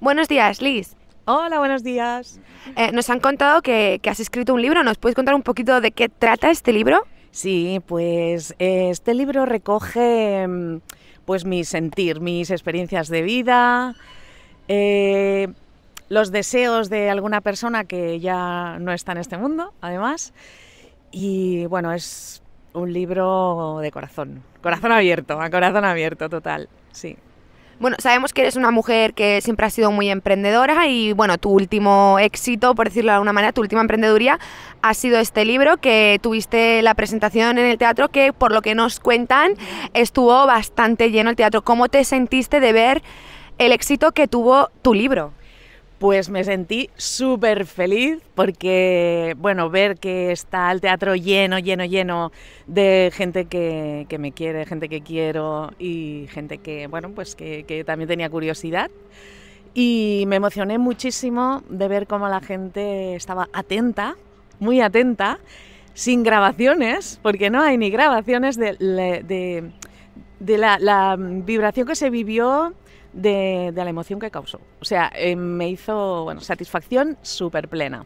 Buenos días, Liz. Hola, buenos días. Eh, nos han contado que, has escrito un libro. ¿Nos puedes contar un poquito de qué trata este libro? Sí, pues eh, este libro recoge mm, pues mi sentir, mis experiencias de vida, eh, los deseos de alguna persona que ya no está en este mundo, además. Y bueno, es un libro de corazón, corazón abierto, a corazón abierto total, sí. Bueno, sabemos que eres una mujer que siempre ha sido muy emprendedora y bueno, tu último éxito, por decirlo de alguna manera, tu última emprendeduría ha sido este libro que tuviste la presentación en el teatro que por lo que nos cuentan estuvo bastante lleno el teatro. ¿Cómo te sentiste de ver el éxito que tuvo tu libro? Pues me sentí súper feliz porque, bueno, ver que está el teatro lleno, lleno, lleno de gente que, me quiere, gente que quiero y gente que, bueno, pues que, también tenía curiosidad. Y me emocioné muchísimo de ver cómo la gente estaba atenta, muy atenta, sin grabaciones, porque no hay ni grabaciones de, la, la, vibración que se vivió de, la emoción que causó. O sea, eh, me hizo satisfacción súper plena.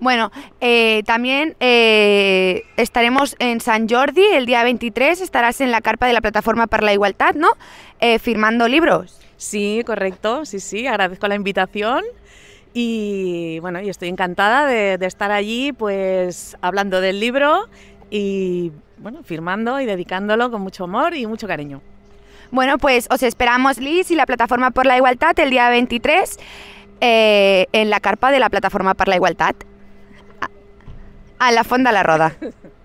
Bueno, eh, también eh, estaremos en San Jordi el día 23, estarás en la carpa de la Plataforma para la Igualdad, ¿no? firmando libros. Sí, correcto, sí, sí, agradezco la invitación y bueno, y estoy encantada de, de estar allí pues hablando del libro y bueno, firmando y dedicándolo con mucho amor y mucho cariño. Bueno, pues os esperamos, Liz, y la Plataforma por la Igualdad el día 23 eh, en la carpa de la Plataforma por la Igualdad. A la Fonda La Roda.